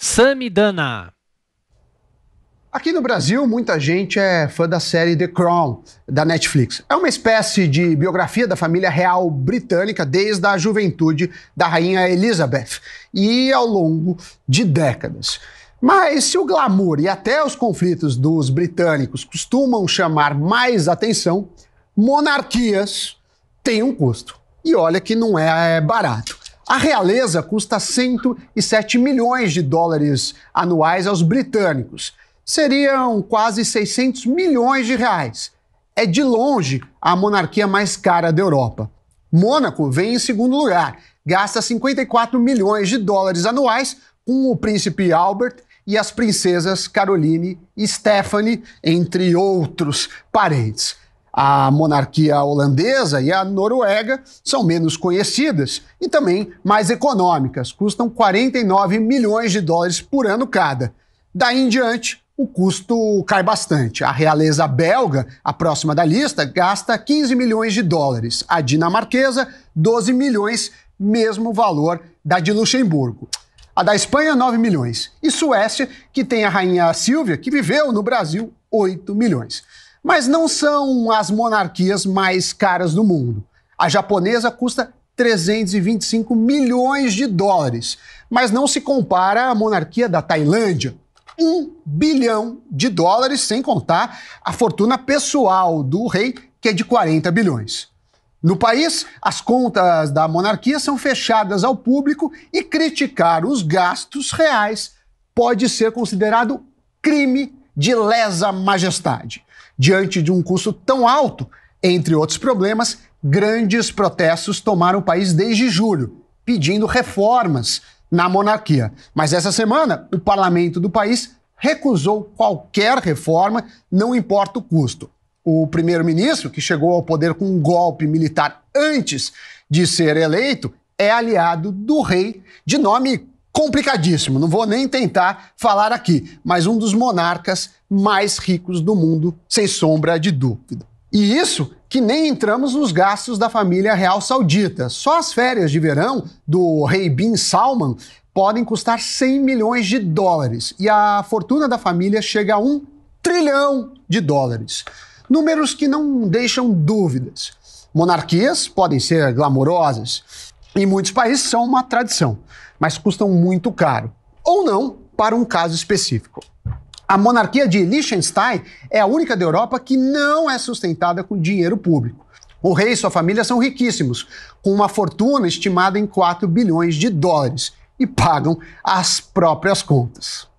Samidana. Aqui no Brasil, muita gente é fã da série The Crown, da Netflix. É uma espécie de biografia da família real britânica desde a juventude da rainha Elizabeth e ao longo de décadas. Mas se o glamour e até os conflitos dos britânicos costumam chamar mais atenção, monarquias têm um custo. E olha que não é barato. A realeza custa 107 milhões de dólares anuais aos britânicos. Seriam quase 600 milhões de reais. É de longe a monarquia mais cara da Europa. Mônaco vem em segundo lugar, gasta 54 milhões de dólares anuais com o príncipe Albert e as princesas Caroline e Stephanie, entre outros parentes. A monarquia holandesa e a noruega são menos conhecidas e também mais econômicas, custam 49 milhões de dólares por ano cada. Daí em diante, o custo cai bastante. A realeza belga, a próxima da lista, gasta 15 milhões de dólares. A dinamarquesa, 12 milhões, mesmo valor da de Luxemburgo. A da Espanha, 9 milhões. E Suécia, que tem a rainha Silvia, que viveu no Brasil, 8 milhões. Mas não são as monarquias mais caras do mundo. A japonesa custa 325 milhões de dólares, mas não se compara à monarquia da Tailândia. Um bilhão de dólares, sem contar a fortuna pessoal do rei, que é de 40 bilhões. No país, as contas da monarquia são fechadas ao público e criticar os gastos reais pode ser considerado crime de lesa majestade. Diante de um custo tão alto, entre outros problemas, grandes protestos tomaram o país desde julho, pedindo reformas na monarquia. Mas essa semana, o parlamento do país recusou qualquer reforma, não importa o custo. O primeiro-ministro, que chegou ao poder com um golpe militar antes de ser eleito, é aliado do rei, de nome complicadíssimo, não vou nem tentar falar aqui, mas um dos monarcas mais ricos do mundo, sem sombra de dúvida. E isso que nem entramos nos gastos da família real saudita. Só as férias de verão do rei Bin Salman podem custar 100 milhões de dólares e a fortuna da família chega a um trilhão de dólares. Números que não deixam dúvidas. Monarquias podem ser glamourosas, em muitos países são uma tradição, mas custam muito caro, ou não, para um caso específico. A monarquia de Liechtenstein é a única da Europa que não é sustentada com dinheiro público. O rei e sua família são riquíssimos, com uma fortuna estimada em 4 bilhões de dólares, e pagam as próprias contas.